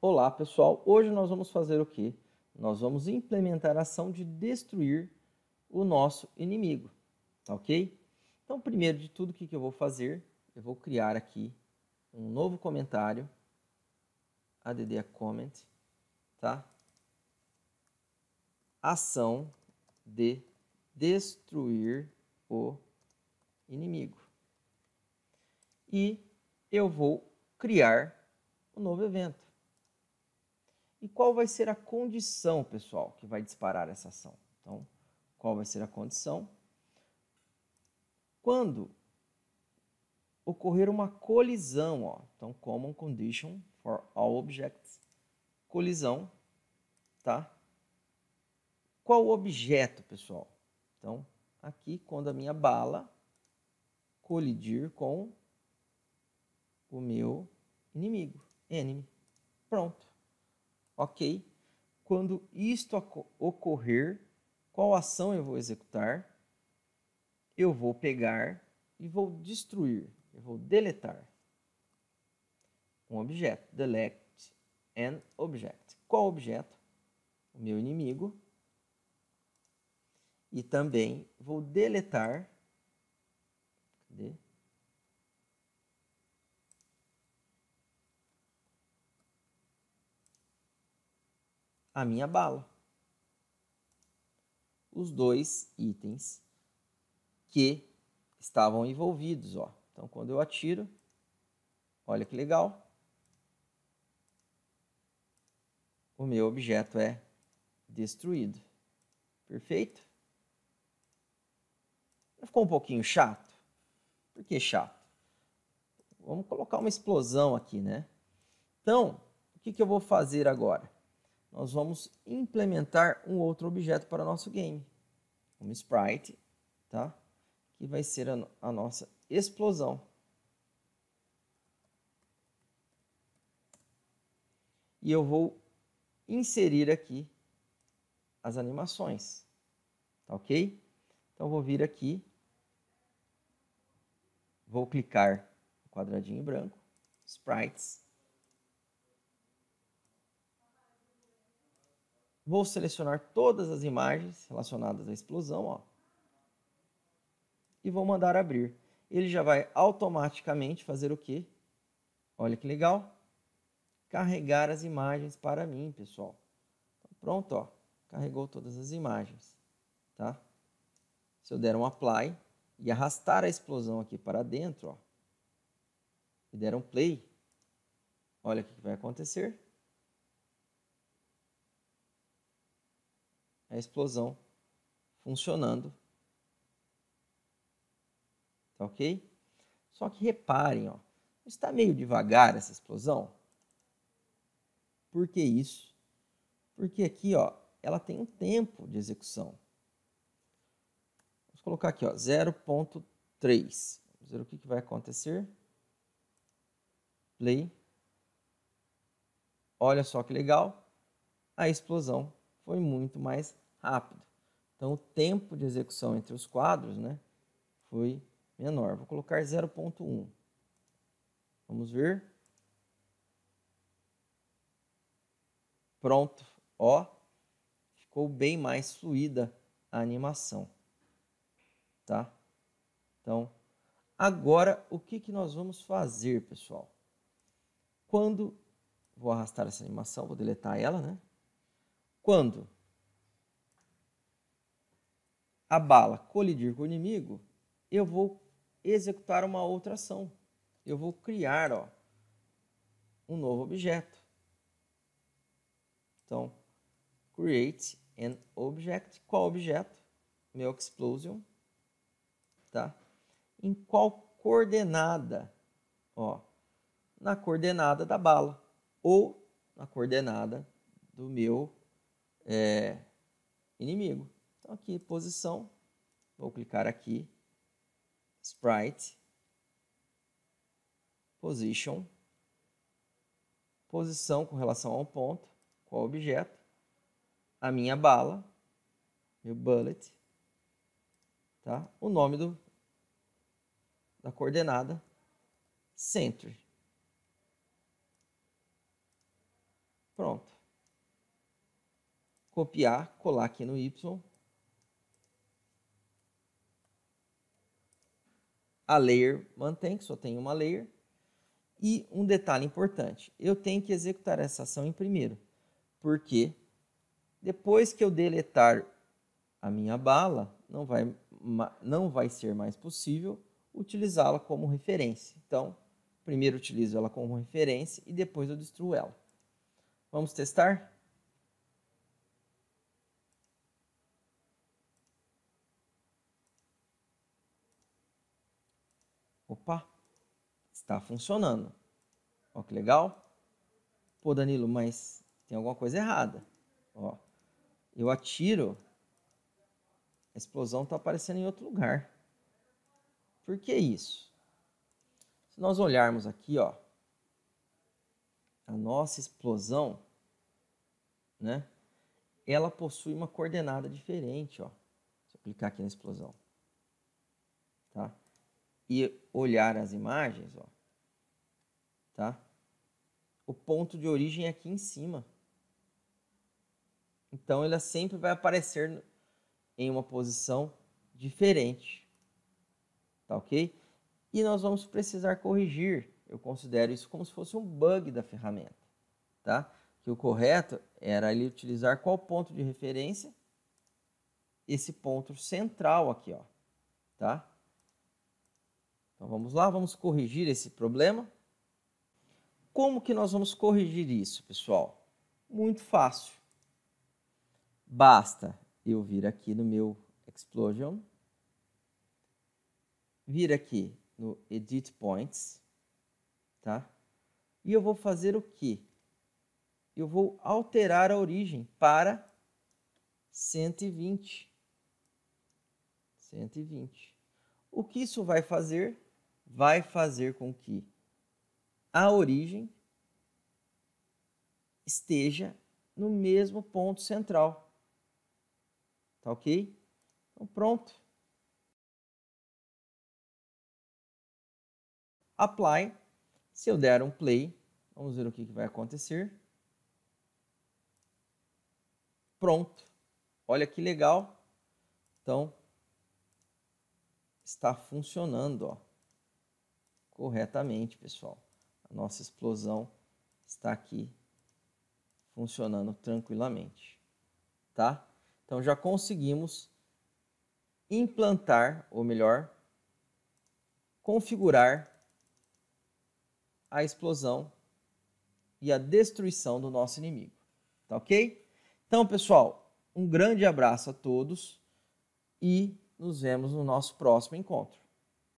Olá pessoal, hoje nós vamos fazer o que? Nós vamos implementar a ação de destruir o nosso inimigo, tá ok? Então, primeiro de tudo, o que, que eu vou fazer? Eu vou criar aqui um novo comentário, add a comment, tá? Ação de destruir o inimigo. E eu vou criar um novo evento. E qual vai ser a condição, pessoal, que vai disparar essa ação? Então, qual vai ser a condição? Quando ocorrer uma colisão, ó, então common condition for all objects, colisão, tá? Qual o objeto, pessoal? Então, aqui quando a minha bala colidir com o meu inimigo, enemy. Pronto. Ok. Quando isto ocorrer, qual ação eu vou executar? Eu vou pegar e vou destruir, eu vou deletar um objeto. Delete an object. Qual objeto? O meu inimigo. E também vou deletar. Cadê? a minha bala. Os dois itens que estavam envolvidos. Ó. Então, quando eu atiro, olha que legal. O meu objeto é destruído. Perfeito? Ficou um pouquinho chato? Por que chato? Vamos colocar uma explosão aqui, né? Então, o que, que eu vou fazer agora? nós vamos implementar um outro objeto para nosso game, um sprite, tá? que vai ser a, a nossa explosão. E eu vou inserir aqui as animações, tá ok? Então vou vir aqui, vou clicar no quadradinho branco, sprites, Vou selecionar todas as imagens relacionadas à explosão ó, e vou mandar abrir. Ele já vai automaticamente fazer o quê? Olha que legal. Carregar as imagens para mim, pessoal. Então, pronto, ó, carregou todas as imagens. Tá? Se eu der um apply e arrastar a explosão aqui para dentro ó, e der um play, olha o que vai acontecer. a explosão funcionando. Tá ok? Só que reparem, ó, está meio devagar essa explosão. Por que isso? Porque aqui ó, ela tem um tempo de execução. Vamos colocar aqui 0.3. Vamos ver o que, que vai acontecer. Play. Olha só que legal. A explosão foi muito mais rápido. Então, o tempo de execução entre os quadros né, foi menor. Vou colocar 0.1. Vamos ver. Pronto. Ó, ficou bem mais fluida a animação. Tá? Então, agora o que, que nós vamos fazer, pessoal? Quando, vou arrastar essa animação, vou deletar ela, né? Quando a bala colidir com o inimigo, eu vou executar uma outra ação. Eu vou criar ó, um novo objeto. Então, create an object. Qual objeto? Meu explosion. Tá? Em qual coordenada? Ó, na coordenada da bala ou na coordenada do meu é, inimigo. Então aqui, posição, vou clicar aqui, sprite, position, posição com relação ao ponto, qual objeto, a minha bala, meu bullet, tá? o nome do, da coordenada, center Pronto copiar, colar aqui no Y. A layer mantém, que só tem uma layer. E um detalhe importante, eu tenho que executar essa ação em primeiro, porque depois que eu deletar a minha bala, não vai, não vai ser mais possível utilizá-la como referência. Então, primeiro utilizo ela como referência e depois eu destruo ela. Vamos testar? Opa, está funcionando. Ó, que legal. Pô, Danilo, mas tem alguma coisa errada. Ó, eu atiro, a explosão está aparecendo em outro lugar. Por que isso? Se nós olharmos aqui, ó, a nossa explosão, né? Ela possui uma coordenada diferente, ó. Se eu clicar aqui na explosão e olhar as imagens, ó, tá? O ponto de origem é aqui em cima. Então ela sempre vai aparecer em uma posição diferente. Tá ok? E nós vamos precisar corrigir. Eu considero isso como se fosse um bug da ferramenta. Tá? Que o correto era ele utilizar qual ponto de referência? Esse ponto central aqui, ó. Tá? Então vamos lá, vamos corrigir esse problema. Como que nós vamos corrigir isso, pessoal? Muito fácil. Basta eu vir aqui no meu Explosion, vir aqui no Edit Points, tá? E eu vou fazer o quê? Eu vou alterar a origem para 120. 120. O que isso vai fazer? vai fazer com que a origem esteja no mesmo ponto central. Tá ok? Então, pronto. Apply. Se eu der um play, vamos ver o que, vai acontecer. Pronto. Olha que legal. Então, está funcionando, ó corretamente, pessoal. A nossa explosão está aqui funcionando tranquilamente, tá? Então já conseguimos implantar, ou melhor, configurar a explosão e a destruição do nosso inimigo, tá ok? Então, pessoal, um grande abraço a todos e nos vemos no nosso próximo encontro.